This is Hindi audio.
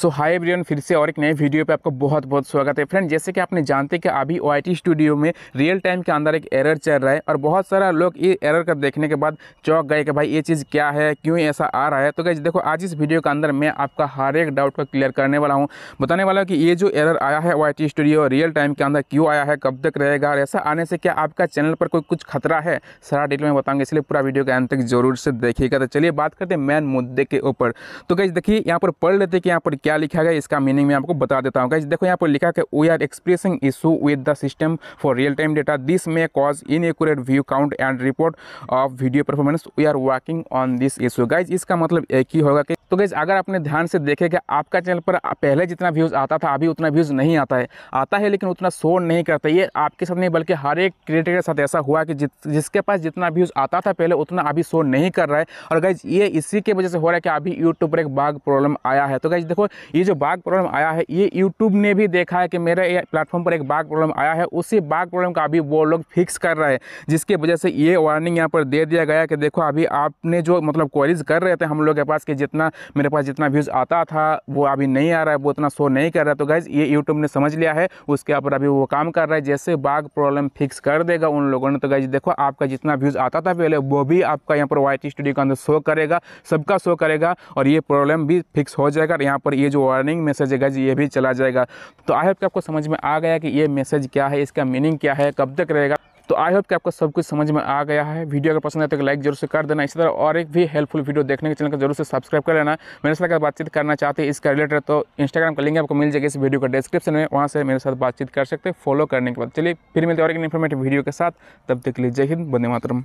सो हाई एवरीवन फिर से और एक नए वीडियो पे आपका बहुत बहुत स्वागत है फ्रेंड जैसे कि आपने जानते कि अभी ओ स्टूडियो में रियल टाइम के अंदर एक एरर चल रहा है और बहुत सारा लोग ये एरर का देखने के बाद चौक गए कि भाई ये चीज़ क्या है क्यों ऐसा आ रहा है तो गई देखो आज इस वीडियो के अंदर मैं आपका हर एक डाउट को क्लियर करने वाला हूँ बताने वाला हूँ कि ये जो एरर आया है ओ स्टूडियो रियल टाइम के अंदर क्यों आया है कब तक रहेगा और ऐसा आने से क्या आपका चैनल पर कोई कुछ खतरा है सारा डिटेल में बताऊँगा इसलिए पूरा वीडियो के अंत तक जरूर से देखिएगा तो चलिए बात करते हैं मेन मुद्दे के ऊपर तो गई देखिए यहाँ पर पढ़ लेते कि यहाँ पर क्या लिखा गया इसका मीनिंग मैं आपको बता देता हूँ गाइज देखो यहाँ पर लिखा कि we are expressing issue with the system for real time data this may cause inaccurate view count and report of video performance we are working on this issue guys इसका मतलब एक ही होगा कि तो गैस अगर आपने ध्यान से कि आपका चैनल पर पहले जितना व्यूज़ आता था अभी उतना व्यूज़ नहीं आता है आता है लेकिन उतना शोर नहीं करता ये आपके साथ नहीं बल्कि हर एक क्रिएटर के साथ ऐसा हुआ कि जिसके पास जितना व्यूज़ आता था पहले उतना अभी शोर नहीं कर रहा है और गैज ये इसी की वजह से हो रहा है कि अभी यूट्यूब पर एक बाघ प्रॉब्लम आया है तो गैज देखो ये जो बाघ प्रॉब्लम आया है ये यूट्यूब ने भी देखा है कि मेरे प्लेटफॉर्म पर एक बाघ प्रॉब्लम आया है उसी बाघ प्रॉब्लम का अभी वो लोग फिक्स कर रहे हैं जिसकी वजह से ये वार्निंग यहाँ पर दे दिया गया कि देखो अभी आपने जो मतलब क्वारीज कर रहे थे हम लोग के पास कि जितना मेरे पास जितना व्यूज़ आता था वो अभी नहीं आ रहा है वो उतना शो नहीं कर रहा है तो गैज़ ये यूट्यूब ने समझ लिया है उसके ऊपर अभी वो काम कर रहा है जैसे बाघ प्रॉब्लम फिक्स कर देगा उन लोगों ने तो गैज़ देखो आपका जितना व्यूज़ आता था पहले वो भी आपका यहाँ पर वाइट स्टूडियो के अंदर शो करेगा सबका शो करेगा और ये प्रॉब्लम भी फिक्स हो जाएगा और यहाँ पर ये जो वार्निंग मैसेज है गैज़ ये भी चला जाएगा तो आई होप कि आपको समझ में आ गया कि ये मैसेज क्या है इसका मीनिंग क्या है कब तक रहेगा तो आई होप कि आपको सब कुछ समझ में आ गया है वीडियो अगर पसंद आए तो लाइक जरूर से कर देना इसी तरह और एक भी हेल्पफुल वीडियो देखने के चैनल को जरूर से सब्सक्राइब कर लेना मेरे साथ अगर बातचीत करना चाहते हैं इसका रिलेटेड तो इंस्टाग्राम का लिंक आपको मिल जाएगा इस वीडियो का डिस्क्रिप्शन में वहाँ से मेरे साथ बातचीत कर सकते हैं फॉलो करने के बाद चलिए फिर मिलते और एक इन्फॉर्मेटिव वीडियो के साथ तब तक लीजिए जय हिंद बंदे मातरम